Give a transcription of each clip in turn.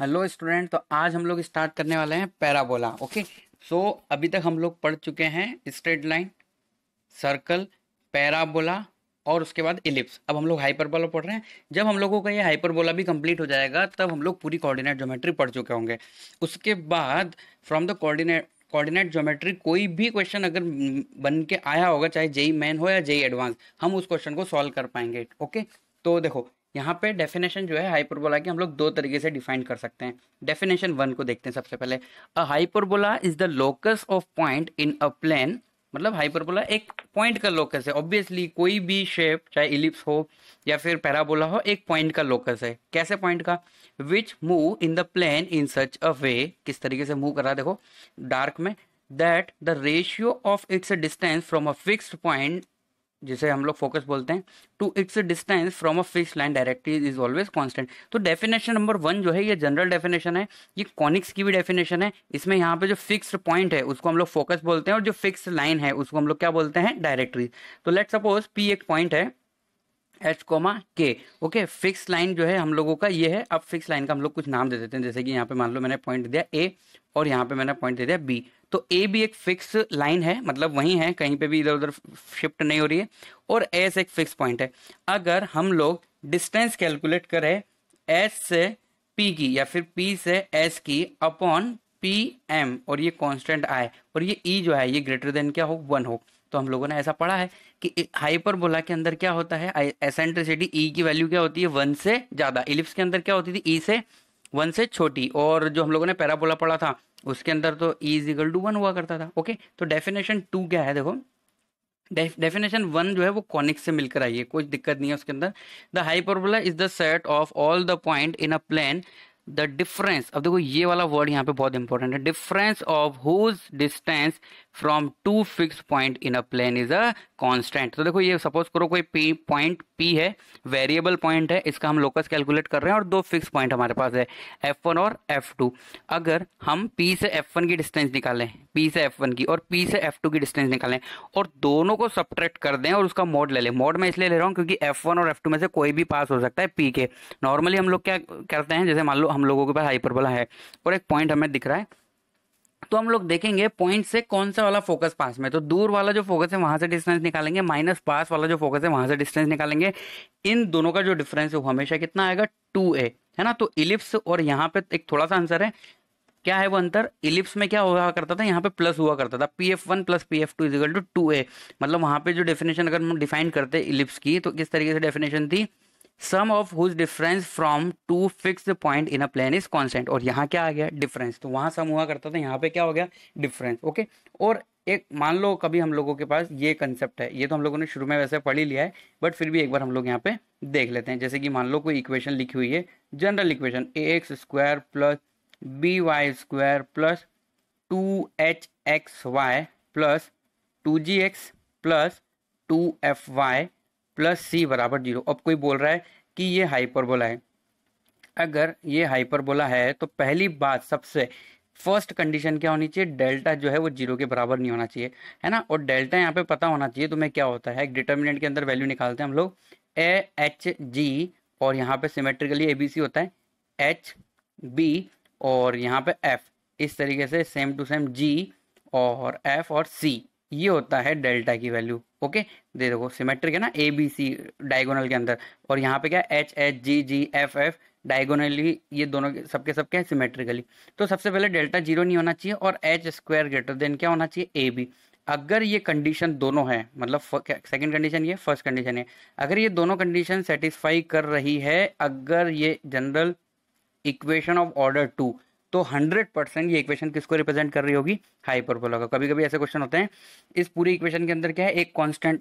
Hello student तो आज हम लोग स्टार्ट करने वाले हैं पैराबोला ओके सो so, अभी तक हम लोग पढ़ चुके हैं स्ट्रेट लाइन सर्कल पैराबोला और उसके बाद इलिप्स अब हम लोग हाइपरबोला पढ़ रहे हैं जब हम लोगों का ये हाइपरबोला भी कंप्लीट हो जाएगा तब हम लोग पूरी कोऑर्डिनेट ज्योमेट्री पढ़ चुके होंगे उसके बाद from the coordinate coordinate geometry कोई भी क्वेश्चन अगर बन के आया होगा चाहे जेई मैन e हो या जेई एडवांस e हम उस क्वेश्चन को सॉल्व कर पाएंगे ओके तो देखो यहाँ पे डेफिनेशन जो है हाइपरबोला की हम लोग दो तरीके से डिफाइन कर सकते हैं डेफिनेशन वन को देखते हैं सबसे पहले a hyperbola is the locus of point in a plane मतलब हाइपरबोला एक पॉइंट का लोकस है ऑब्वियसली कोई भी शेप चाहे इलिप्स हो या फिर पैराबोला हो एक पॉइंट का लोकस है कैसे पॉइंट का which move in the plane in such a way किस तरीके से मूव कर रहा है देखो डार्क में that the ratio of its distance from a fixed point जिसे हम लोग फोकस बोलते हैं to its distance from a fix line directly is always constant तो डेफिनेशन नंबर वन जो है ये जनरल डेफिनेशन है ये कॉनिक्स की भी डेफिनेशन है इसमें यहाँ पे जो फिक्स पॉइंट है उसको हम लोग फोकस बोलते हैं और जो फिक्स लाइन है उसको हम लोग क्या बोलते हैं डायरेक्टरी तो लेट सपोज पी एक पॉइंट है H comma K okay fix line जो है हम लोगों का ये है अब फिक्स लाइन का हम लोग कुछ नाम दे देते हैं जैसे कि यहाँ पे मान लो मैंने पॉइंट दिया ए और यहाँ पे मैंने पॉइंट दे दिया बी तो ए भी एक फिक्स लाइन है मतलब वही है कहीं पे भी इधर उधर शिफ्ट नहीं हो रही है और एस एक फिक्स पॉइंट है अगर हम लोग डिस्टेंस कैलकुलेट करें एस से पी की या फिर पी से एस की अपॉन पी एम और ये कांस्टेंट आए और ये ई e जो है ये ग्रेटर देन क्या हो वन हो तो हम लोगों ने ऐसा पढ़ा है कि हाइपरबोला के अंदर क्या होता है एसेंट्रिसिटी ई e की वैल्यू क्या होती है वन से ज़्यादा इलिप्स के अंदर क्या होती थी ई e से वन से छोटी और जो हम लोगों ने पैराबोला पढ़ा था उसके अंदर तो e is equal to one हुआ करता था ओके तो डेफिनेशन टू क्या है देखो डेफिनेशन वन जो है वो कॉनिक से मिलकर आई है कोई दिक्कत नहीं है उसके अंदर the hyperbola is the set of all the point in a plane the difference अब देखो ये वाला वर्ड यहाँ पे बहुत इंपॉर्टेंट है difference of whose distance from two fix point in a plane is a constant तो देखो ये सपोज करो कोई पी पॉइंट पी है वेरिएबल पॉइंट है इसका हम लोकस कैलकुलेट कर रहे हैं और दो फिक्स पॉइंट हमारे पास है एफ वन और एफ टू अगर हम पी से एफ वन की डिस्टेंस निकालें पी से एफ वन की और पी से एफ टू की डिस्टेंस निकालें और दोनों को सब्ट्रैक्ट कर दें और उसका मोड ले लें मोड मैं इसलिए ले रहा हूँ क्योंकि एफ वन और एफ टू में से कोई भी पास हो सकता है पी के नॉर्मली हम लोग क्या करते हैं जैसे मान लो हम लोगों के पास हाइपरबोला है और एक पॉइंट हमें दिख रहा है तो हम लोग देखेंगे पॉइंट से कौन सा वाला फोकस पास में तो दूर वाला जो फोकस है वहां से डिस्टेंस निकालेंगे माइनस पास वाला जो फोकस है वहां से डिस्टेंस निकालेंगे इन दोनों का जो डिफरेंस है वो हमेशा कितना आएगा टू ए है ना तो इलिप्स और यहाँ पे एक थोड़ा सा आंसर है क्या है वो अंतर इलिप्स में क्या हुआ करता था यहाँ पे प्लस हुआ करता था P F one plus P F two is equal to two a मतलब वहां पे जो डेफिनेशन अगर हम डिफाइन करते इलिप्स की तो किस तरीके से डेफिनेशन थी sum of whose difference from two fix point in a plane is constant और यहाँ क्या आ गया डिफरेंस तो वहाँ सम हुआ करता था यहाँ पे क्या हो गया डिफरेंस ओके और एक मान लो कभी हम लोगों के पास ये कंसेप्ट है ये तो हम लोगों ने शुरू में वैसे पढ़ ही लिया है बट फिर भी एक बार हम लोग यहाँ पे देख लेते हैं जैसे कि मान लो कोई इक्वेशन लिखी हुई है general equation a x square plus b y square plus two h x y plus two g x plus two f y plus c बराबर जीरो अब कोई बोल रहा है कि ये हाइपरबोला है अगर ये हाइपरबोला है तो पहली बात सबसे फर्स्ट कंडीशन क्या होनी चाहिए डेल्टा जो है वो जीरो के बराबर नहीं होना चाहिए है ना और डेल्टा यहाँ पे पता होना चाहिए तुम्हें तो क्या होता है डिटर्मिनेंट के अंदर वैल्यू निकालते हैं हम लोग ए एच जी और यहाँ पे सिमेट्रिकली ए बी सी होता है एच बी और यहाँ पे एफ इस तरीके से सेम टू सेम जी और एफ और सी ये होता है डेल्टा की वैल्यू ओके दे देखो सिमेट्रिक है ना ए बी सी डायगोनल के अंदर और यहाँ पे क्या h h g g f f diagonally ये दोनों सबके सब क्या है सिमेट्रिकली तो सबसे पहले डेल्टा जीरो नहीं होना चाहिए और एच स्क्वायर ग्रेटर देन क्या होना चाहिए ए बी अगर ये कंडीशन दोनों है मतलब सेकंड कंडीशन ये फर्स्ट कंडीशन है अगर ये दोनों कंडीशन सेटिस्फाई कर रही है अगर ये general equation of order two तो 100 परसेंट ये इक्वेशन किसको रिप्रेजेंट कर रही होगी हाइपरबोला का कभी कभी ऐसे क्वेश्चन होते हैं इस पूरी इक्वेशन के अंदर क्या है एक कॉन्स्टेंट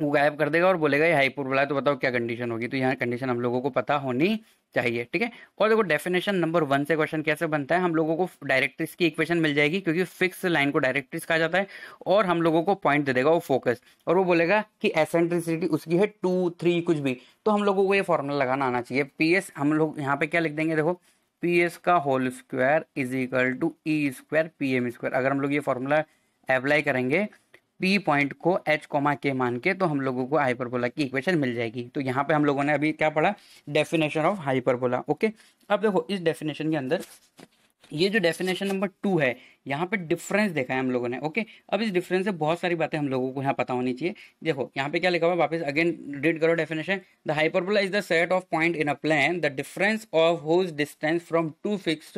वो गायब कर देगा और बोलेगा ये हाइपरबोला है तो बताओ क्या कंडीशन होगी तो यहाँ कंडीशन हम लोगों को पता होनी चाहिए ठीक है और देखो डेफिनेशन नंबर वन से क्वेश्चन कैसे बनता है हम लोगों को डायरेक्ट्रिस की इक्वेशन मिल जाएगी क्योंकि फिक्स लाइन को डायरेक्ट्रिस कहा जाता है और हम लोगों को पॉइंट दे देगा वो फोकस और वो बोलेगा कि एसेंट्रिसिटी उसकी है टू थ्री कुछ भी तो हम लोगों को ये फॉर्मूला लगाना आना चाहिए पी हम लोग यहाँ पे क्या लिख देंगे देखो पी एस का whole square is equal to e square P M square अगर हम लोग ये फॉर्मूला अप्लाई करेंगे पी पॉइंट को एच कोमा के मान के तो हम लोगों को हाइपरबोला की इक्वेशन मिल जाएगी तो यहाँ पे हम लोगों ने अभी क्या पढ़ा डेफिनेशन ऑफ हाइपरबोला ओके अब देखो इस डेफिनेशन के अंदर ये जो डेफिनेशन नंबर टू है यहाँ पे डिफरेंस देखा है हम लोगों ने ओके अब इस डिफरेंस से बहुत सारी बातें हम लोगों को यहाँ पता होनी चाहिए देखो यहाँ पे क्या लिखा हुआ वापस अगेन रीड करो definition the hyperbola is the set of point in a plane the difference of whose distance from two fix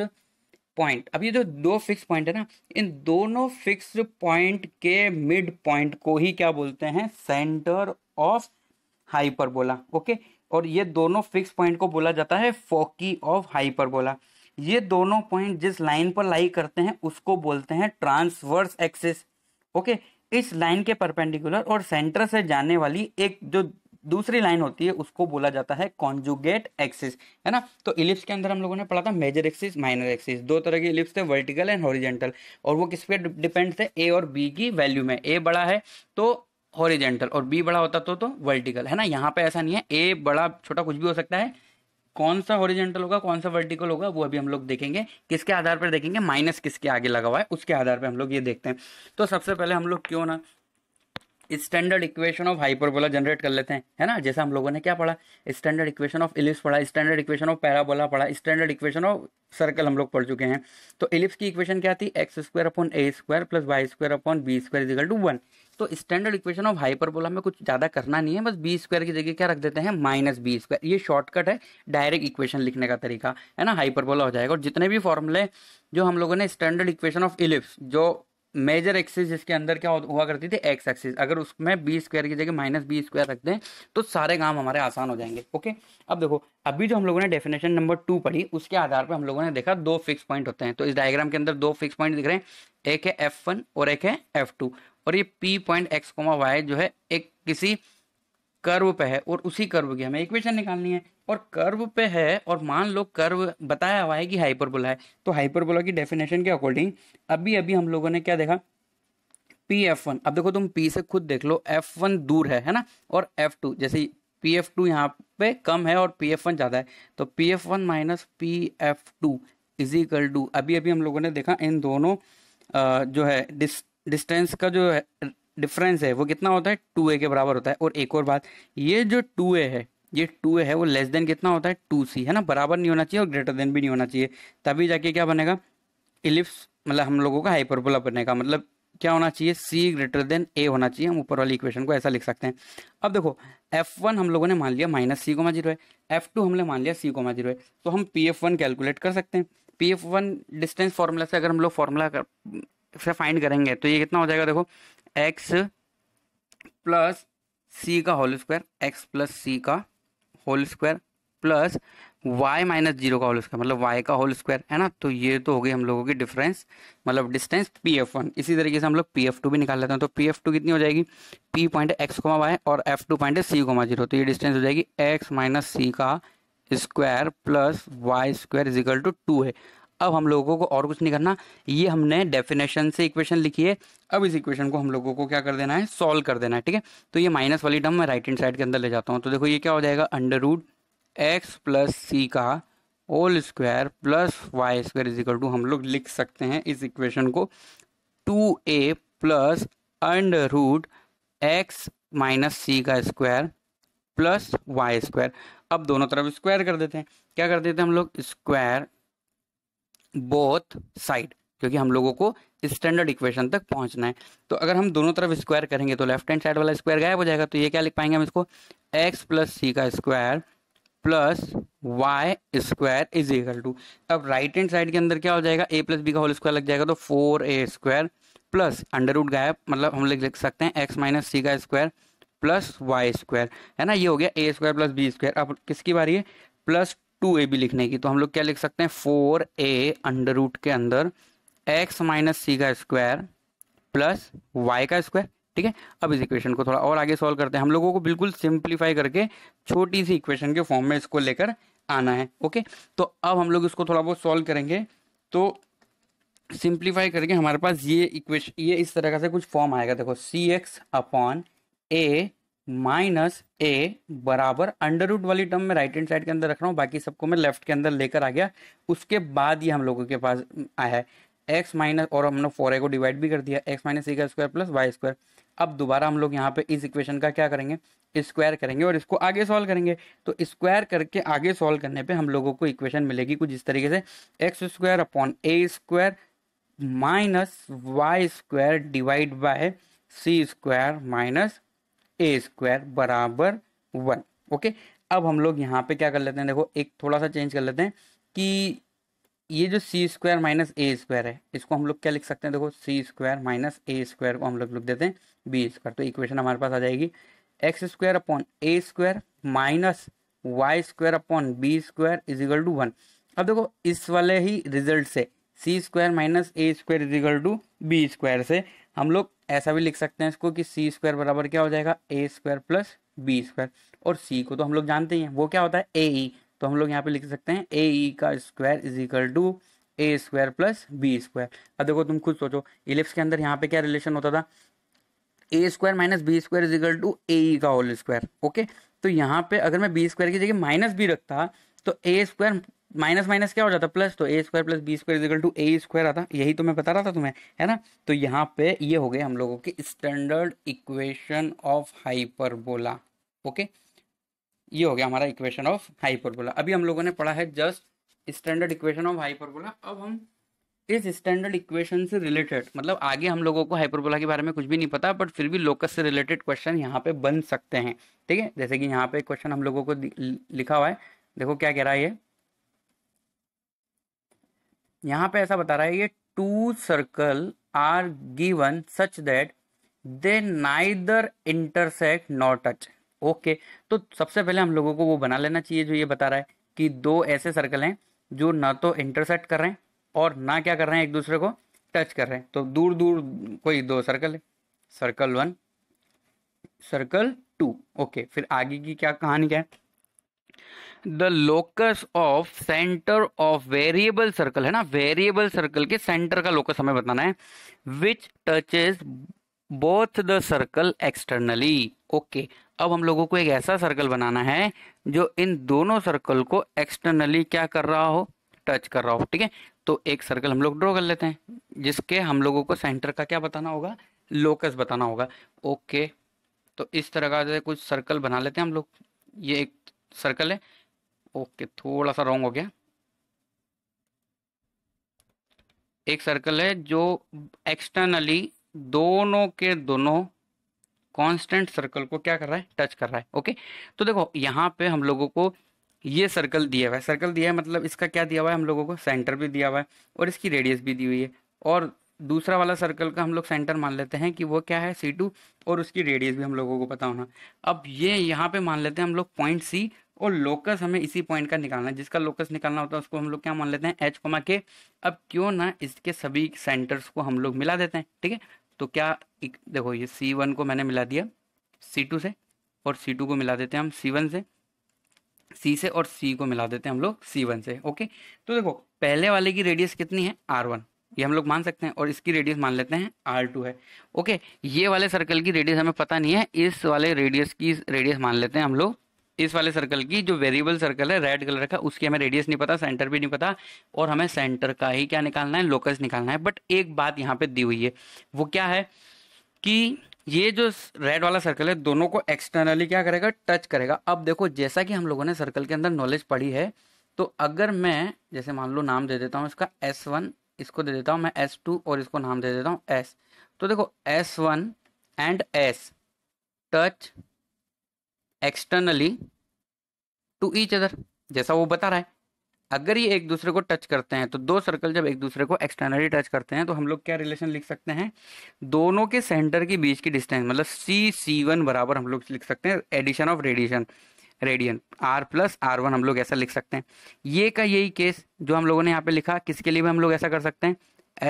point अब ये जो दो फिक्स पॉइंट है ना इन दोनों फिक्स पॉइंट के मिड पॉइंट को ही क्या बोलते हैं सेंटर ऑफ हाइपरबोला ओके और ये दोनों फिक्स पॉइंट को बोला जाता है फोकी ऑफ हाइपरबोला ये दोनों पॉइंट जिस लाइन पर लाई करते हैं उसको बोलते हैं ट्रांसवर्स एक्सिस ओके इस लाइन के परपेंडिकुलर और सेंटर से जाने वाली एक जो दूसरी लाइन होती है उसको बोला जाता है कॉन्जुगेट एक्सिस है ना तो इलिप्स के अंदर हम लोगों ने पढ़ा था मेजर एक्सिस माइनर एक्सिस दो तरह के इलिप्स थे वर्टिकल एंड हॉरिजेंटल और वो किस पे डिपेंड थे ए और बी की वैल्यू में ए बड़ा है तो हॉरिजेंटल और बी बड़ा होता तो तो वर्टिकल है ना यहाँ पे ऐसा नहीं है ए बड़ा छोटा कुछ भी हो सकता है कौन सा हॉरिजेंटल होगा कौन सा वर्टिकल होगा वो अभी हम लोग देखेंगे किसके आधार पर देखेंगे माइनस किसके आगे लगा हुआ है उसके आधार पर हम लोग ये देखते हैं तो सबसे पहले हम लोग क्यों ना standard equation of hyperbola generate कर लेते हैं है ना जैसे हम लोगों ने क्या पढ़ा स्टैंडर्ड इक्वेशन ऑफ इलिप्स पढ़ा स्टैंडर्ड इक्वेशन ऑफ पैराबोला पढ़ा स्टैंडर्ड इक्वेशन ऑफ सर्कल हम लोग पढ़ चुके हैं तो इलिप्स की इक्वेशन क्या थी x square upon A square plus y square upon B square is equal to one तो स्टैंडर्ड इक्वेशन ऑफ हाइपरबोला में कुछ ज़्यादा करना नहीं है बस बी स्क्वायर की जगह क्या रख देते हैं माइनस बी स्क्वायर ये शॉर्टकट है डायरेक्ट इक्वेशन लिखने का तरीका है ना हाइपरबोला हो जाएगा और जितने भी फॉर्मूले जो हम लोगों ने स्टैंडर्ड इक्वेशन ऑफ इलिप्स जो मेजर एक्सिस जिसके अंदर क्या हुआ करती थी एक्स एक्सिस अगर उसमें बी स्क्वायर की जगह माइनस बी स्क्वायर रख दें तो सारे काम हमारे आसान हो जाएंगे ओके अब देखो अभी जो हम लोगों ने डेफिनेशन नंबर टू पढ़ी उसके आधार पर हम लोगों ने देखा दो फिक्स पॉइंट होते हैं तो इस डायग्राम के अंदर दो फिक्स पॉइंट दिख रहे हैं एक है एफ वन और एक है एफ टू और ये P point x comma y जो है एक किसी कर्व पे है और उसी कर्व की हमें इक्वेशन निकालनी है और कर्व पे है और मान लो कर्व बताया हुआ है कि हाइपरबोला है तो हाइपरबोला की डेफिनेशन के अकॉर्डिंग अभी अभी हम लोगों ने क्या देखा पी एफ वन अब देखो तुम पी से खुद देख लो एफ वन दूर है है ना और एफ टू जैसे पी एफ टू यहाँ पे कम है और पी एफ वन ज़्यादा है तो P F one minus P F two is equal to अभी अभी हम लोगों ने देखा इन दोनों जो है डिस डिस्टेंस का जो है डिफरेंस है वो कितना होता है टू ए के बराबर होता है और एक और बात ये जो टू ए है ये टू है वो लेस देन कितना होता है टू सी है ना बराबर नहीं होना चाहिए और ग्रेटर देन भी नहीं होना चाहिए तभी जाके क्या बनेगा इलिप्स मतलब हम लोगों का हाइपरबोला बनेगा मतलब क्या होना चाहिए सी ग्रेटर देन ए होना चाहिए हम ऊपर वाली इक्वेशन को ऐसा लिख सकते हैं अब देखो एफ वन हम लोगों ने मान लिया माइनस सी कोमा जीरो है एफ टू हमने मान लिया सी कोमा जीरो है तो हम पी एफ वन कैलकुलेट कर सकते हैं P F one distance formula से अगर हम लोग फार्मूला से फाइंड करेंगे तो ये कितना हो जाएगा देखो एक्स प्लस सी का whole square x plus c का whole square plus y minus zero का होल स्क्वायर मतलब वाई का होल स्क्वायर है ना तो ये तो हो गई हम लोगों की डिफरेंस मतलब डिस्टेंस पी एफ वन इसी तरीके से हम लोग पी एफ टू भी निकाल लेते हैं तो पी एफ टू कितनी हो जाएगी P point x comma y और F two point c comma zero तो ये डिस्टेंस हो जाएगी एक्स माइनस सी का square plus y square is equal to two है अब हम लोगों को और कुछ नहीं करना ये हमने डेफिनेशन से इक्वेशन लिखी है अब इस इक्वेशन को हम लोगों को क्या कर देना है सॉल्व कर देना है ठीक है तो ये माइनस वाली टर्म मैं राइट हैंड साइड के अंदर ले जाता हूँ तो देखो ये क्या हो जाएगा under root x plus c का whole square plus y square is equal to हम लोग लिख सकते हैं इस इक्वेशन को टू ए plus under root x minus c का स्क्वायर प्लस वाई स्क्वायर अब दोनों तरफ स्क्वायर कर देते हैं क्या कर देते हैं हम लोग स्क्वायर बोथ साइड क्योंकि हम लोगों को स्टैंडर्ड इक्वेशन तक पहुंचना है तो अगर हम दोनों तरफ स्क्वायर करेंगे तो लेफ्ट हैंड साइड वाला स्क्वायर गायब हो जाएगा तो ये क्या लिख पाएंगे हम इसको x प्लस सी का square plus y square is equal to अब राइट हैंड साइड के अंदर क्या हो जाएगा ए प्लस बी का होल स्क्वायर लग जाएगा तो four a square plus under root गायब मतलब हम लोग लिख सकते हैं एक्स माइनस सी का स्क्वायर प्लस वाई स्क्वायर है ना ये हो गया a square plus b square अब किसकी बारी है प्लस टू ए बी लिखने की तो हम लोग क्या लिख सकते हैं फोर ए अंडर रूट के अंदर एक्स माइनस सी का स्क्वायर प्लस वाई का स्क्वायर ठीक है अब इस इक्वेशन को थोड़ा और आगे सॉल्व करते हैं हम लोगों को बिल्कुल सिंप्लीफाई करके छोटी सी इक्वेशन के फॉर्म में इसको लेकर आना है ओके तो अब हम लोग इसको थोड़ा बहुत सॉल्व करेंगे तो सिंप्लीफाई करके हमारे पास ये इक्वेशन ये इस तरह का से कुछ फॉर्म आएगा देखो c x upon A minus a बराबर अंडर रूट वाली टर्म में राइट हैंड साइड के अंदर रख रहा हूँ बाकी सबको मैं लेफ्ट के अंदर लेकर आ गया उसके बाद ये हम लोगों के पास आया है एक्स माइनस और हमने फोर ए को डिवाइड भी कर दिया एक्स माइनस ए का स्क्वायर प्लस वाई स्क्वायर अब दोबारा हम लोग यहाँ पे इस इक्वेशन का क्या करेंगे स्क्वायर करेंगे और इसको आगे सॉल्व करेंगे तो स्क्वायर करके आगे सॉल्व करने पर हम लोगों को इक्वेशन मिलेगी कुछ इस तरीके से x square upon A square minus Y square divide by c square minus a square बराबर वन ओके अब हम लोग यहाँ पे क्या कर लेते हैं देखो एक थोड़ा सा चेंज कर लेते हैं कि ये जो c square minus a square है इसको हम लोग क्या लिख सकते हैं देखो c square minus a square को हम लोग लिख देते हैं बी स्क्वायर तो इक्वेशन हमारे पास आ जाएगी x square upon A square minus Y square upon B square is equal to one अब देखो इस वाले ही रिजल्ट से c square minus a square is equal to B square से हम लोग ऐसा भी लिख सकते हैं इसको कि सी स्क्वायर बराबर क्या हो जाएगा ए स्क्वायर प्लस बी स्क्वायर और सी को तो हम लोग जानते ही हैं वो क्या होता है ए ई तो हम लोग यहाँ पे लिख सकते हैं ए ई का square is equal to A square plus b square अब देखो तुम खुद सोचो इलिप्स के अंदर यहाँ पे क्या रिलेशन होता था a square minus b square is equal to a का होल स्क्वायर ओके तो यहाँ पे अगर मैं बी स्क्वायर की जगह माइनस बी रखता तो ए स्क्वायर माइनस माइनस क्या हो जाता प्लस तो a square plus b square is equal to A square आता यही तो मैं बता रहा था तुम्हें है ना तो यहाँ पे ये हो गए हम लोगों के standard equation of hyperbola okay ये हो गया हमारा इक्वेशन ऑफ हाइपरबोला अभी हम लोगों ने पढ़ा है just standard equation of hyperbola अब हम इस स्टैंडर्ड इक्वेशन से रिलेटेड मतलब आगे हम लोगों को हाइपरबोला के बारे में कुछ भी नहीं पता बट फिर भी लोकस से रिलेटेड क्वेश्चन यहाँ पे बन सकते हैं ठीक है जैसे कि यहाँ पे क्वेश्चन हम लोगों को लिखा हुआ है देखो क्या कह रहा है ये यहाँ पे ऐसा बता रहा है ये two circle are given such that they neither intersect not touch okay तो सबसे पहले हम लोगों को वो बना लेना चाहिए जो ये बता रहा है कि दो ऐसे सर्कल हैं जो ना तो इंटरसेक्ट कर रहे हैं और ना क्या कर रहे हैं एक दूसरे को टच कर रहे हैं तो दूर दूर कोई दो सर्कल है circle one circle two okay फिर आगे की क्या कहानी क्या है the locus of centre of variable circle है ना वेरिएबल सर्कल के सेंटर का लोकस हमें बताना है which touches both the circle externally okay अब हम लोगों को एक ऐसा सर्कल बनाना है जो इन दोनों सर्कल को एक्सटर्नली क्या कर रहा हो टच कर रहा हो ठीक है तो एक सर्कल हम लोग ड्रॉ कर लेते हैं जिसके हम लोगों को सेंटर का क्या बताना होगा लोकस बताना होगा ओके तो इस तरह का कुछ सर्कल बना लेते हैं हम लोग ये एक सर्कल है ओके थोड़ा सा रॉन्ग हो गया एक सर्कल है जो एक्सटर्नली दोनों के दोनों कांस्टेंट सर्कल को क्या कर रहा है टच कर रहा है ओके तो देखो यहाँ पे हम लोगों को ये सर्कल दिया हुआ है सर्कल दिया है मतलब इसका क्या दिया हुआ है हम लोगों को सेंटर भी दिया हुआ है और इसकी रेडियस भी दी हुई है और दूसरा वाला सर्कल का हम लोग सेंटर मान लेते हैं कि वो क्या है सी टू और उसकी रेडियस भी हम लोगों को पता होना अब ये यहाँ पे मान लेते हैं हम लोग पॉइंट सी और लोकस हमें इसी पॉइंट का निकालना है जिसका लोकस निकालना होता है उसको हम लोग क्या मान लेते हैं एच कोमा के अब क्यों ना इसके सभी सेंटर्स को हम लोग मिला देते हैं ठीक है तो क्या एक, देखो ये सी वन को मैंने मिला दिया सी टू से और सी टू को मिला देते हैं हम सी वन से सी से और सी को मिला देते हैं हम लोग सी वन से ओके तो देखो पहले वाले की रेडियस कितनी है आर वन ये हम लोग मान सकते हैं और इसकी रेडियस मान लेते हैं आर टू है ओके ये वाले सर्कल की रेडियस हमें पता नहीं है इस वाले रेडियस की रेडियस मान लेते हैं हम लोग इस वाले सर्कल की जो वेरिएबल सर्कल है रेड कलर का उसकी हमें रेडियस नहीं पता सेंटर भी नहीं पता और हमें सेंटर का ही क्या निकालना है लोकस निकालना है बट एक बात यहाँ पे दी हुई है वो क्या है कि ये जो रेड वाला सर्कल है दोनों को एक्सटर्नली क्या करेगा टच करेगा अब देखो जैसा कि हम लोगों ने सर्कल के अंदर नॉलेज पढ़ी है तो अगर मैं जैसे मान लो नाम दे देता हूँ इसका एस वन इसको दे देता हूँ मैं एस टू और इसको नाम दे देता हूँ एस तो देखो S one and S touch externally to each other जैसा वो बता रहा है अगर ये एक दूसरे को टच करते हैं तो दो सर्कल जब एक दूसरे को एक्सटर्नली टच करते हैं तो हम लोग क्या रिलेशन लिख सकते हैं दोनों के सेंटर के बीच की डिस्टेंस मतलब सी सी वन बराबर हम लोग लिख सकते हैं addition of radiation radian r plus r one हम लोग ऐसा लिख सकते हैं ये का यही केस जो हम लोगों ने यहाँ पे लिखा किसके लिए भी हम लोग ऐसा कर सकते हैं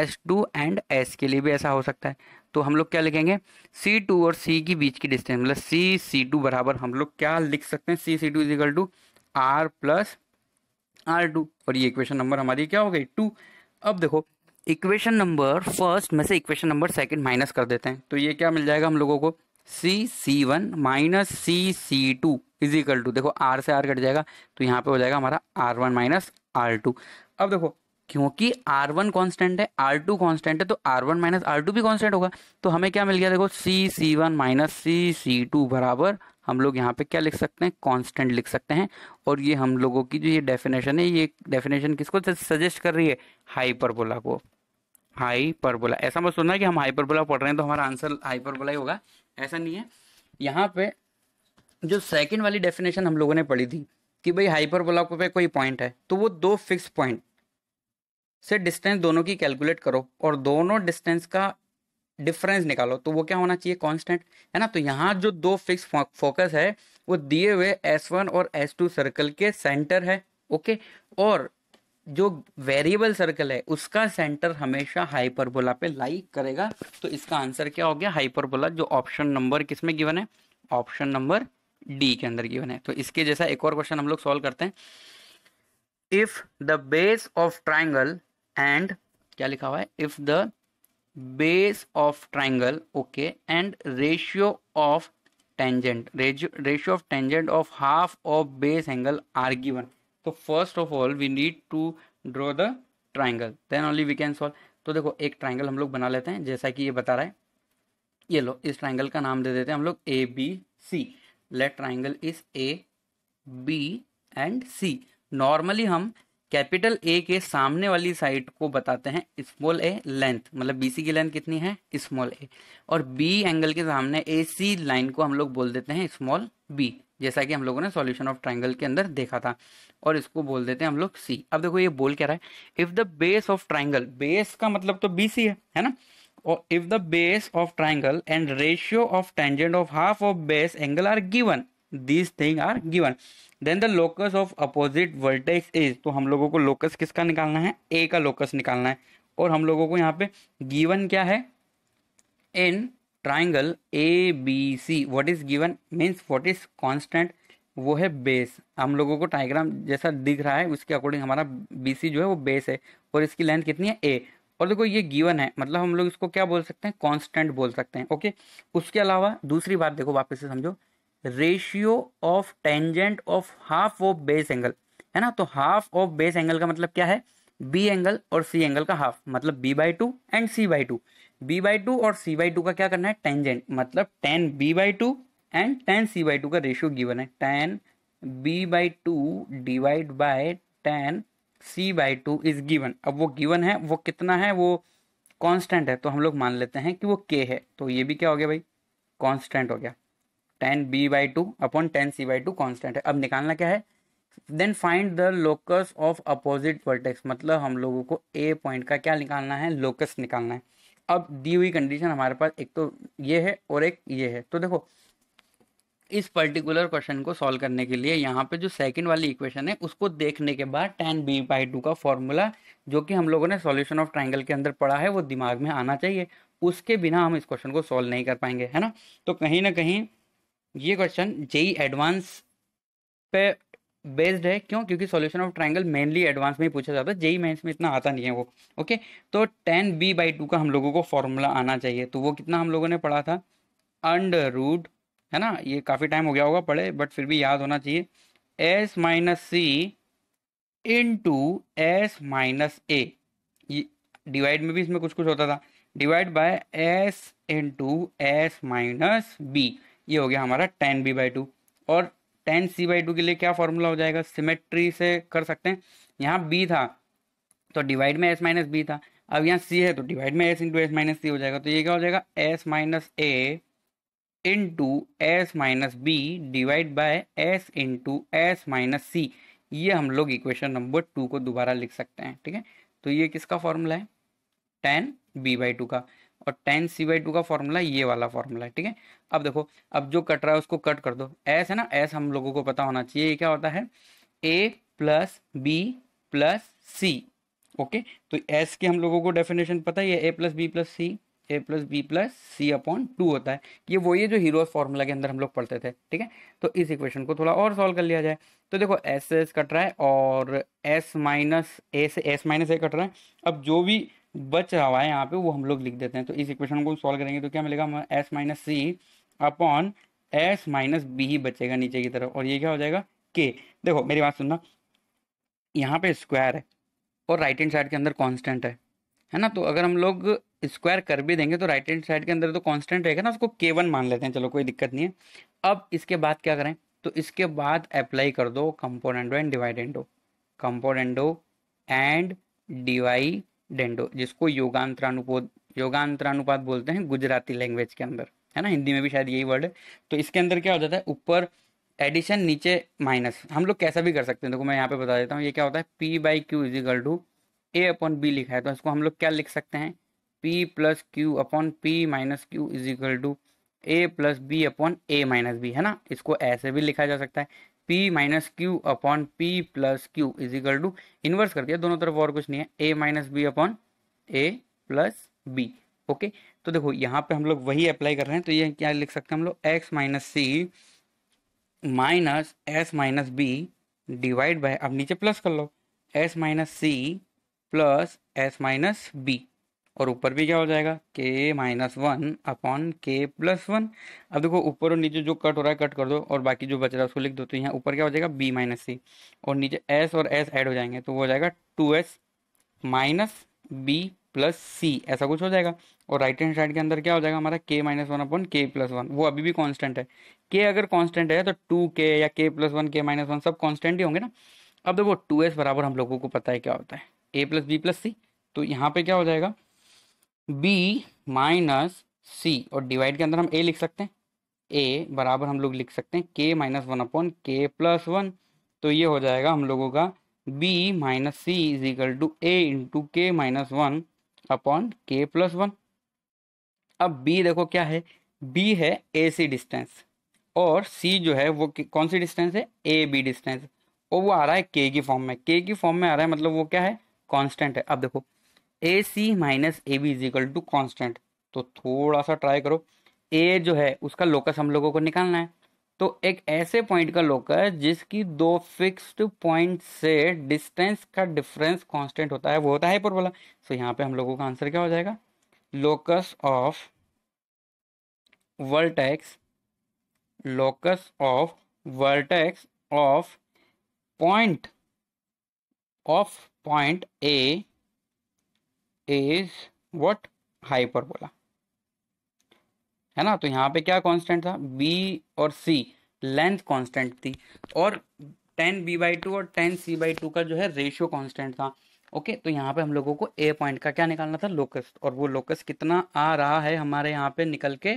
एस टू एंड एस के लिए भी ऐसा हो सकता है तो हम लोग क्या लिखेंगे C2 और C के बीच की डिस्टेंस मतलब C C2 बराबर हम लोग क्या लिख सकते हैं c c two is equal to r plus r two और ये इक्वेशन नंबर हमारी क्या हो गई टू अब देखो इक्वेशन नंबर फर्स्ट में से इक्वेशन नंबर सेकंड माइनस कर देते हैं तो ये क्या मिल जाएगा हम लोगों को c c one minus c c two is equal to देखो आर से आर कट जाएगा तो यहाँ पे हो जाएगा हमारा r one minus r two अब देखो क्योंकि आर वन कॉन्स्टेंट है आर टू कॉन्स्टेंट है तो r one minus r two भी कॉन्स्टेंट होगा तो हमें क्या मिल गया देखो c c one minus c c two बराबर हम लोग यहाँ पे क्या लिख सकते हैं कॉन्स्टेंट लिख सकते हैं और ये हम लोगों की जो ये डेफिनेशन है ये डेफिनेशन किसको सजेस्ट कर रही है हाइपरबोला को हाइपरबोला ऐसा मत सुनना कि हम हाइपरबोला पढ़ रहे हैं तो हमारा आंसर हाइपरबोला ही होगा ऐसा नहीं है यहाँ पे जो सेकेंड वाली डेफिनेशन हम लोगों ने पढ़ी थी कि भाई हाइपरबोला पे कोई पॉइंट है तो वो दो फिक्स पॉइंट से डिस्टेंस दोनों की कैलकुलेट करो और दोनों डिस्टेंस का डिफरेंस निकालो तो वो क्या होना चाहिए कांस्टेंट है ना तो यहाँ जो दो फिक्स फोकस है वो दिए हुए एस वन और एस टू सर्कल के सेंटर है ओके और जो वेरिएबल सर्कल है उसका सेंटर हमेशा हाइपरबोला पे लाइक करेगा तो इसका आंसर क्या हो गया हाइपरबोला जो ऑप्शन नंबर किसमें गिवन है ऑप्शन नंबर डी के अंदर गिवन है तो इसके जैसा एक और क्वेश्चन हम लोग सॉल्व करते हैं if the base of triangle and क्या लिखा हुआ है if the base of triangle okay and ratio of tangent ratio of tangent of half of base angle are given तो first of all we need to draw the triangle then only we can solve तो देखो एक triangle हम लोग बना लेते हैं जैसा कि ये बता रहा है ये लो इस ट्राइंगल का नाम दे देते हैं हम लोग A B C let triangle is A B and C normally हम कैपिटल ए के सामने वाली साइड को बताते हैं स्मॉल ए लेंथ मतलब बीसी की लेंथ कितनी है स्मॉल ए और बी एंगल के सामने ए सी लाइन को हम लोग बोल देते हैं स्मॉल बी जैसा कि हम लोगों ने सॉल्यूशन ऑफ ट्राइंगल के अंदर देखा था और इसको बोल देते हैं हम लोग सी अब देखो ये बोल क्या रहा है if the base of triangle base का मतलब तो बी सी है है ना और if the base of triangle and ratio of tangent of half of base angle are given these thing are given then the locus of opposite vertex is तो हम लोगों को लोकस किसका निकालना है ए का लोकस निकालना है और हम लोगों को यहाँ पे गिवन क्या है in triangle A B C what is given means what is constant वो है बेस हम लोगों को टाइग्राम जैसा दिख रहा है उसके अकॉर्डिंग हमारा बी सी जो है वो बेस है और इसकी लेंथ कितनी है ए और देखो ये गिवन है मतलब हम लोग इसको क्या बोल सकते हैं कॉन्स्टेंट बोल सकते हैं ओके उसके अलावा दूसरी बात देखो वापस से समझो ratio of tangent of half of base angle है ना तो हाफ ऑफ बेस एंगल का मतलब क्या है बी एंगल और सी एंगल का हाफ मतलब B by two and C by two B by two और सी बाई टू का क्या करना है टेंजेंट मतलब tan B by two and tan C by two का रेशियो गिवन है tan B by two divide by tan C by two is given अब वो गिवन है वो कितना है वो कांस्टेंट है तो हम लोग मान लेते हैं कि वो के है तो ये भी क्या हो गया भाई कांस्टेंट हो गया tan B by two upon tan C by two constant है अब निकालना क्या है then find the locus of opposite vertex मतलब हम लोगों को ए पॉइंट का क्या निकालना है लोकस निकालना है अब दी हुई कंडीशन हमारे पास एक तो ये है और एक ये है तो देखो इस पर्टिकुलर क्वेश्चन को सॉल्व करने के लिए यहाँ पे जो सेकंड वाली इक्वेशन है उसको देखने के बाद टेन बी बाई टू का फॉर्मूला जो कि हम लोगों ने सॉल्यूशन ऑफ ट्राइंगल के अंदर पढ़ा है वो दिमाग में आना चाहिए उसके बिना हम इस क्वेश्चन को सॉल्व नहीं कर पाएंगे है ना तो कहीं ना कहीं ये क्वेश्चन जेई एडवांस पे बेस्ड है क्यों क्योंकि solution of triangle mainly advance में ही पूछा जाता है जेई मेंस e में इतना आता नहीं है वो ओके तो टेन बी बाई टू का हम लोगों को फॉर्मूला आना चाहिए तो वो कितना हम लोगों ने पढ़ा था अंडर रूट है ना ये काफ़ी टाइम हो गया होगा पढ़े बट फिर भी याद होना चाहिए S minus C into S minus A divide में भी इसमें कुछ कुछ होता था divide by S into S minus B ये हो गया हमारा टेन बी बाई टू और टेन सी बाई टू के लिए क्या फॉर्मूला हो जाएगा सिमेट्री से कर सकते हैं यहाँ बी था तो डिवाइड में एस माइनस बी था अब यहाँ सी है तो डिवाइड में S into S minus C हो जाएगा तो ये क्या हो जाएगा S minus A into S minus B divide by S into S minus C ये हम लोग इक्वेशन नंबर टू को दोबारा लिख सकते हैं ठीक है तो ये किसका फॉर्मूला है टेन बी बाई टू का और टेन सी बाई टू का फॉर्मूला ये वाला फॉर्मूला है ठीक है अब देखो अब जो कट रहा है उसको कट कर दो एस है ना एस हम लोगों को पता होना चाहिए ये क्या होता है A plus B plus C okay तो एस के हम लोगों को डेफिनेशन पता है ये A plus B plus C A plus B plus C upon two होता है ये वही है जो हीरो फॉर्मूला के अंदर हम लोग पढ़ते थे ठीक है तो इस इक्वेशन को थोड़ा और सॉल्व कर लिया जाए तो देखो एस से एस कट रहा है और एस माइनस ए से एस माइनस ए कट रहा है अब जो भी बच रहा हुआ है यहाँ पे वो हम लोग लिख देते हैं तो इस इक्वेशन को सॉल्व करेंगे तो क्या मिलेगा हमें S minus C upon S minus B ही बचेगा नीचे की तरफ और ये क्या हो जाएगा के देखो मेरी बात सुनना यहाँ पे स्क्वायर है और राइट हैंड साइड के अंदर कांस्टेंट है है ना तो अगर हम लोग स्क्वायर कर भी देंगे तो राइट हैंड साइड के अंदर तो कांस्टेंट रहेगा ना उसको के वन मान लेते हैं चलो कोई दिक्कत नहीं है अब इसके बाद क्या करें तो इसके बाद अप्लाई कर दो componendo and dividendo componendo and dividendo जिसको योगांतरानुपोध योगांतरानुपात बोलते हैं गुजराती लैंग्वेज के अंदर है ना हिंदी में भी शायद यही वर्ड है तो इसके अंदर क्या हो जाता है ऊपर एडिशन नीचे माइनस हम लोग कैसा भी कर सकते हैं देखो तो मैं यहाँ पे बता देता हूँ ये क्या होता है P by Q is equal to A upon B लिखा है तो इसको हम लोग क्या लिख सकते हैं P plus Q upon P minus Q is equal to A plus B upon A minus B है ना इसको ऐसे भी लिखा जा सकता है p minus Q upon P plus Q is equal to inverse कर दिया दोनों तरफ और कुछ नहीं है a minus B upon A plus B okay तो देखो यहाँ पे हम लोग वही अप्लाई कर रहे हैं तो ये क्या लिख सकते हैं हम लोग x minus C minus S minus B divide by अब नीचे प्लस कर लो s minus C plus S minus B और ऊपर भी क्या हो जाएगा K minus one upon K plus one अब देखो ऊपर और नीचे जो कट हो रहा है कट कर दो और बाकी जो बच रहा है उसको लिख दो तो यहाँ ऊपर क्या हो जाएगा बी माइनस सी और नीचे एस और एस ऐड हो जाएंगे तो वो हो जाएगा two S minus B plus C ऐसा कुछ हो जाएगा और राइट हैंड साइड के अंदर क्या हो जाएगा हमारा K minus one upon K plus one वो अभी भी कॉन्स्टेंट है के अगर कॉन्स्टेंट है तो टू के या K plus one K minus one सब कॉन्स्टेंट ही होंगे ना अब देखो टू एस बराबर हम लोगों को पता है क्या होता है A plus B plus C तो यहाँ पे क्या हो जाएगा बी माइनस सी और डिवाइड के अंदर हम ए लिख सकते हैं ए बराबर हम लोग लिख सकते हैं K minus one upon K plus one तो ये हो जाएगा हम लोगों का B minus C is equal to A into K minus one upon K plus one अब बी देखो क्या है बी है ए सी डिस्टेंस और सी जो है वो कौन सी डिस्टेंस है ए बी डिस्टेंस और वो आ रहा है के की फॉर्म में के की फॉर्म में आ रहा है मतलब वो क्या है कॉन्स्टेंट है अब देखो A C minus A B is equal to constant तो थोड़ा सा ट्राई करो ए जो है उसका लोकस हम लोगों को निकालना है तो एक ऐसे पॉइंट का लोकस जिसकी दो फिक्स्ड पॉइंट से डिस्टेंस का डिफरेंस कांस्टेंट होता है वो होता है हाइपरबोला सो so, यहाँ पे हम लोगों का आंसर क्या हो जाएगा locus of vertex locus of vertex of point of point A is what hyperbola है ना तो यहाँ पे क्या कांस्टेंट था बी और सी लेंथ कांस्टेंट थी और टेन बी बाई टू और टेन सी बाई टू का जो है रेशियो कांस्टेंट था ओके तो यहाँ पे हम लोगों को ए पॉइंट का क्या निकालना था लोकस और वो लोकस कितना आ रहा है हमारे यहाँ पे निकल के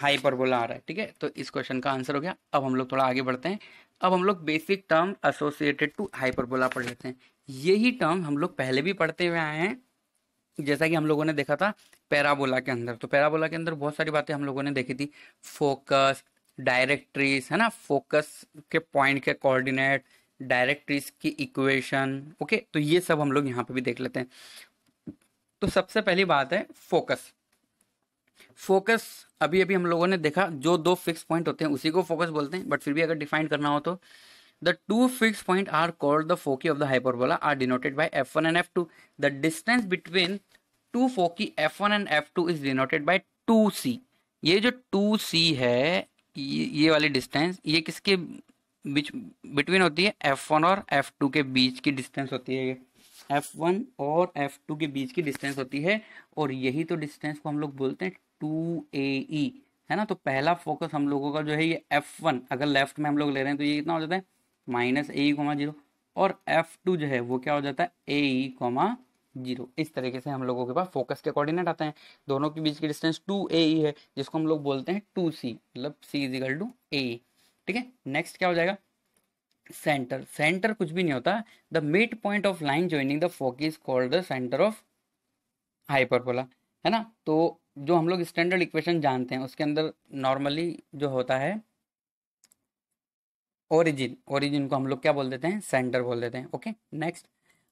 हाइपरबोला आ रहा है ठीक है तो इस क्वेश्चन का आंसर हो गया अब हम लोग थोड़ा आगे बढ़ते हैं अब हम लोग basic term associated to hyperbola पढ़ लेते हैं यही टर्म हम लोग पहले भी पढ़ते हुए आए हैं जैसा कि हम लोगों ने देखा था पैराबोला के अंदर तो पैराबोला के अंदर बहुत सारी बातें हम लोगों ने देखी थी फोकस डायरेक्ट्रीज है ना फोकस के पॉइंट के कोऑर्डिनेट डायरेक्ट्रीज की इक्वेशन ओके तो ये सब हम लोग यहाँ पे भी देख लेते हैं तो सबसे पहली बात है फोकस फोकस अभी अभी हम लोगों ने देखा जो दो फिक्स पॉइंट होते हैं उसी को फोकस बोलते हैं बट फिर भी अगर डिफाइन करना हो तो The two fixed points are called the foci of the hyperbola are denoted by f1 and f2. The distance between two foci f1 and f2 is denoted by 2c. ये जो 2c है ये, ये वाली distance ये किसके बीच between होती है f1 और f2 के बीच की डिस्टेंस होती है f1 और f2 के बीच की डिस्टेंस होती है और यही तो डिस्टेंस को हम लोग बोलते हैं 2ae है ना तो पहला फोकस हम लोगों का जो है ये f1 अगर लेफ्ट में हम लोग ले रहे हैं तो ये कितना हो जाता है माइनस ए कॉमा जीरो और एफ टू जो है वो क्या हो जाता है ए कॉमा जीरो इस तरीके से हम लोगों के पास फोकस के कोऑर्डिनेट आते हैं दोनों के बीच की डिस्टेंस टू ए है जिसको हम लोग बोलते हैं टू सी मतलब C is equal to A ठीक है नेक्स्ट क्या हो जाएगा सेंटर सेंटर कुछ भी नहीं होता the mid point of line joining the focus called the centre of hyperbola है ना तो जो हम लोग स्टैंडर्ड इक्वेशन जानते हैं उसके अंदर नॉर्मली जो होता है ओरिजिन ओरिजिन को हम लोग क्या बोल देते हैं सेंटर बोल देते हैं ओके नेक्स्ट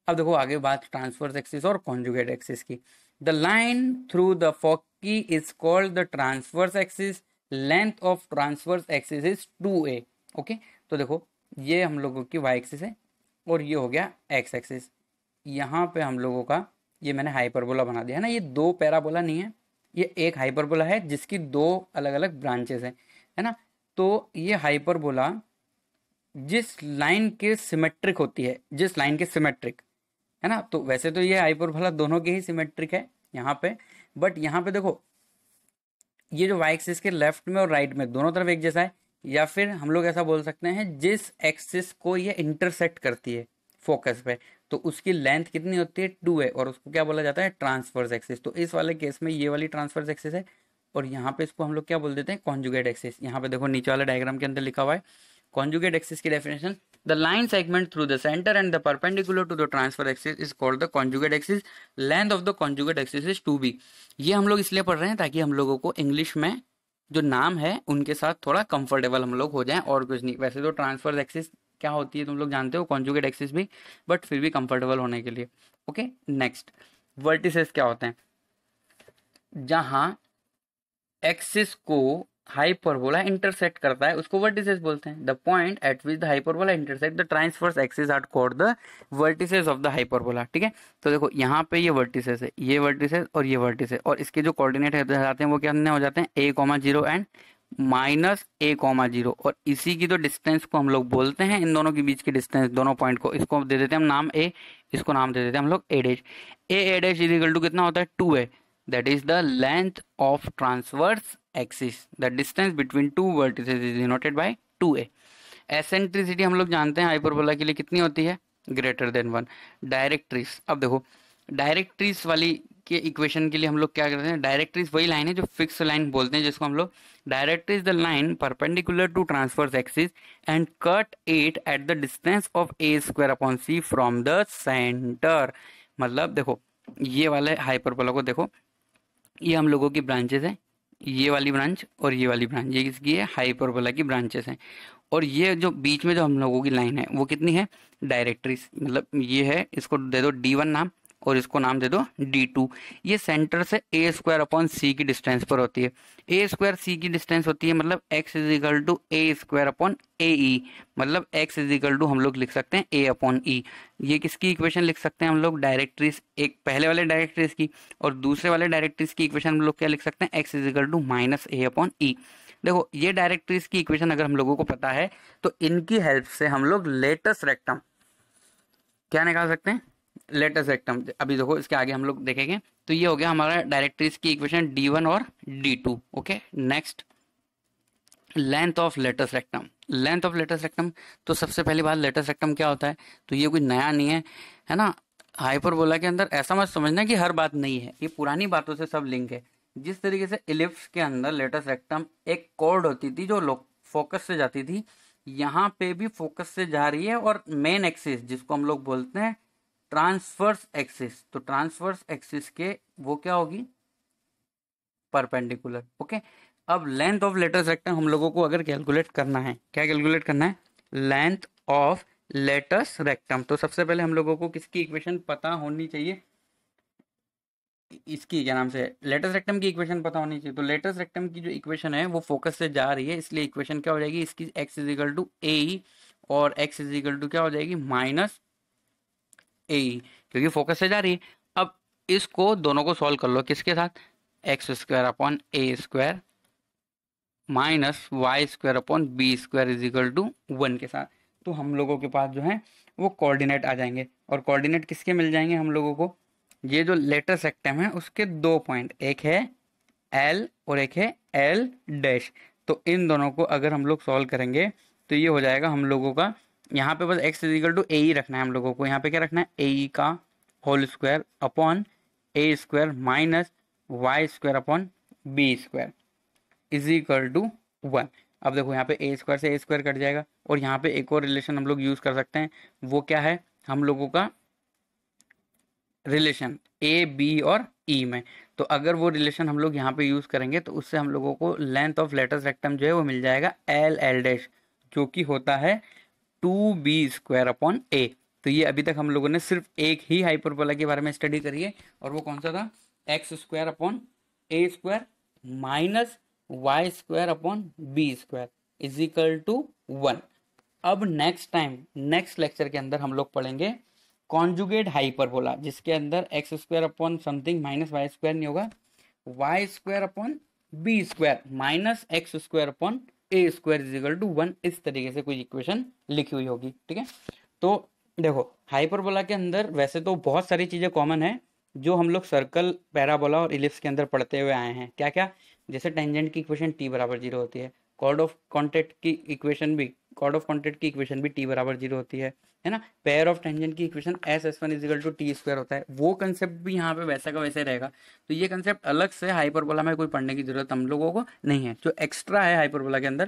अब देखो आगे बात ट्रांसफर्स एक्सिस और कॉन्जुगेट एक्सिस की the line through the foci is called the transverse axis length of transverse axis is two A okay तो देखो ये हम लोगों की वाई एक्सिस है और ये हो गया एक्स एक्सिस यहाँ पे हम लोगों का ये मैंने हाइपरबोला बना दिया है ना ये दो पैराबोला नहीं है ये एक हाइपरबोला है जिसकी दो अलग अलग ब्रांचेस हैं है ना तो ये हाइपरबोला जिस लाइन के सिमेट्रिक होती है जिस लाइन के सिमेट्रिक है ना तो वैसे तो ये आईपुर भला दोनों के ही सिमेट्रिक है यहाँ पे बट यहाँ पे देखो ये जो वाई एक्सिस के लेफ्ट में और राइट में दोनों तरफ एक जैसा है या फिर हम लोग ऐसा बोल सकते हैं जिस एक्सिस को ये इंटरसेक्ट करती है फोकस पे तो उसकी लेंथ कितनी होती है टू है और उसको क्या बोला जाता है ट्रांसफर्स एक्सिस तो इस वाले केस में ये वाली ट्रांसफर्स एक्सिस है और यहाँ पे इसको हम लोग क्या बोल देते हैं कॉन्जुगेट एक्सिस यहाँ पे देखो नीचे वाले डायग्राम के अंदर लिखा हुआ है Conjugate axis की definition. The line segment through the center and the perpendicular to the transfer axis is called the conjugate axis. Length of the conjugate axis is 2b. ये हम लोग इसलिए पढ़ रहे हैं ताकि हम लोगों को इंग्लिश में जो नाम है उनके साथ थोड़ा कंफर्टेबल हम लोग हो जाएं और कुछ नहीं वैसे तो ट्रांसफर एक्सिस क्या होती है तुम लोग जानते हो कॉन्जुगेट एक्सिस भी बट फिर भी कंफर्टेबल होने के लिए ओके नेक्स्ट वर्टिसेस क्या होते हैं जहां एक्सिस को हाइपरबोला इंटरसेक्ट करता है उसको वर्टिसेस बोलते हैं the point at which the hyperbola intersect the transverse axis are called the vertices of the hyperbola ठीक है तो देखो यहाँ पे ये वर्टिसेस है ये वर्टिसेस और ये वर्टिसेस और इसके जो कोऑर्डिनेट जाते हैं वो क्या हो जाते हैं A comma zero and minus A comma zero और इसी की जो तो डिस्टेंस को हम लोग बोलते हैं इन दोनों के बीच की डिस्टेंस दोनों पॉइंट को इसको दे देते हैं हम नाम ए इसको नाम दे देते हैं हम लोग A dash A A dash is equal to कितना होता है two A that is the length of transverse axis the distance between two vertices is denoted by two A eccentricity हम लोग जानते हैं हाइपरबोला के लिए कितनी होती है ग्रेटर देन वन डायरेक्ट्रिस अब देखो डायरेक्ट्रिस वाली के इक्वेशन के लिए हम लोग क्या करते हैं डायरेक्ट्रिस वही लाइन है जो फिक्स लाइन बोलते हैं जिसको हम लोग directrix the line perpendicular to transverse axis and cut it at the distance of A square upon C from the centre मतलब देखो ये वाले हाइपरबोला को देखो ये हम लोगों की ब्रांचेस हैं ये वाली ब्रांच और ये वाली ब्रांच ये किसकी है हाइपरबोला की ब्रांचेस हैं और ये जो बीच में जो हम लोगों की लाइन है वो कितनी है डायरेक्टरीज मतलब ये है इसको दे दो डी वन नाम और इसको नाम दे दो डी टू ये सेंटर से ए स्क्वायर अपॉन सी की डिस्टेंस पर होती है ए स्क्वायर सी की डिस्टेंस होती है मतलब X is equal to A square upon A E मतलब एक्स इज इक्वल टू हम लोग लिख सकते हैं ए अपॉन ई ये किसकी इक्वेशन लिख सकते हैं हम लोग डायरेक्ट्रीज एक पहले वाले डायरेक्ट्रीज की और दूसरे वाले डायरेक्ट्रीज की इक्वेशन हम लोग क्या लिख सकते हैं X is equal to minus A upon E देखो ये डायरेक्ट्रीज की इक्वेशन अगर हम लोगों को पता है तो इनकी हेल्प से हम लोग लेटेस्ट रेक्टम क्या निकाल सकते हैं लेटेस्ट एक्टम अभी देखो इसके आगे हम लोग देखेंगे तो ये हो गया हमारा डायरेक्ट्रीज की इक्वेशन डी वन और D two okay next length of latus rectum length of latus rectum तो सबसे पहली बात लेटेस्ट एक्टम क्या होता है तो ये कोई नया नहीं है है ना हाइपरबोला के अंदर ऐसा मत समझना कि हर बात नहीं है ये पुरानी बातों से सब लिंक है जिस तरीके से इलिप्स के अंदर लेटेस्ट एक्टम एक कॉर्ड होती थी जो फोकस से जाती थी यहाँ पे भी फोकस से जा रही है और मेन एक्सिस जिसको हम लोग बोलते हैं ट्रांसवर्स एक्सिस तो ट्रांसवर्स एक्सिस के वो क्या होगी परपेंडिकुलर ओके अब लेंथ ऑफ लेटर रेक्टेंगल हम लोगों को अगर कैलकुलेट करना है क्या कैलकुलेट करना है लेंथ ऑफ लेटस रेक्टम तो सबसे पहले हम लोगों को किसकी इक्वेशन पता होनी चाहिए इसकी क्या नाम से लेटस रेक्टम की इक्वेशन पता होनी चाहिए तो लेटस रेक्टम की जो इक्वेशन है वो फोकस से जा रही है इसलिए इक्वेशन क्या हो जाएगी इसकी एक्स इजिकल टू ए और एक्स इजिकल टू क्या हो जाएगी माइनस ए क्योंकि फोकस से जा रही है अब इसको दोनों को सॉल्व कर लो किसके साथ X square upon A square minus Y square upon B square is equal to one के साथ तो हम लोगों के पास जो है वो कोऑर्डिनेट आ जाएंगे और कोऑर्डिनेट किसके मिल जाएंगे हम लोगों को ये जो लेटर सेक्टम है उसके दो पॉइंट एक है एल और एक है एल डैश तो इन दोनों को अगर हम लोग सॉल्व करेंगे तो ये हो जाएगा हम लोगों का यहाँ पे बस एक्स इजिकल टू ए ही रखना है हम लोगों को यहाँ पे क्या रखना है ए का whole square upon A square minus Y square upon B square is equal to one अब देखो यहाँ पे ए स्क्वायर से ए स्क्वायर कट जाएगा और यहाँ पे एक और रिलेशन हम लोग यूज़ कर सकते हैं वो क्या है हम लोगों का रिलेशन ए बी और ई e में तो अगर वो रिलेशन हम लोग यहाँ पे यूज़ करेंगे तो उससे हम लोगों को लेंथ ऑफ लेटेस्ट रेक्टम जो है वो मिल जाएगा एल एल डैश जो कि होता है two B square upon A तो ये अभी तक हम लोगों ने सिर्फ एक ही हाइपरबोला के बारे में स्टडी करी है और वो कौन सा था x square upon A square minus Y square upon B square is equal to one अब नेक्स्ट टाइम नेक्स्ट लेक्चर के अंदर हम लोग पढ़ेंगे कॉन्जुगेट हाइपरबोला जिसके अंदर x square upon something minus Y square नहीं होगा y square upon B square minus x square upon A square is equal to one इस तरीके से कोई इक्वेशन लिखी हुई होगी ठीक है तो देखो हाइपरबोला के अंदर वैसे तो बहुत सारी चीज़ें कॉमन है जो हम लोग सर्कल पैराबोला और इलिप्स के अंदर पढ़ते हुए आए हैं क्या क्या जैसे टेंजेंट की इक्वेशन टी बराबर जीरो होती है कॉर्ड ऑफ कॉन्टेक्ट की इक्वेशन भी कॉड ऑफ कॉन्टेक्ट की इक्वेशन भी टी बराबर जीरो होती है है ना पेयर ऑफ टेंजेंट की equation S S one is equal to T square होता है वो कंसेप्ट भी यहाँ पे वैसा का वैसे रहेगा तो ये कंसेप्ट अलग से हाइपरबोला में कोई पढ़ने की जरूरत हम लोगों को नहीं है जो एक्स्ट्रा है हाइपरबोला के अंदर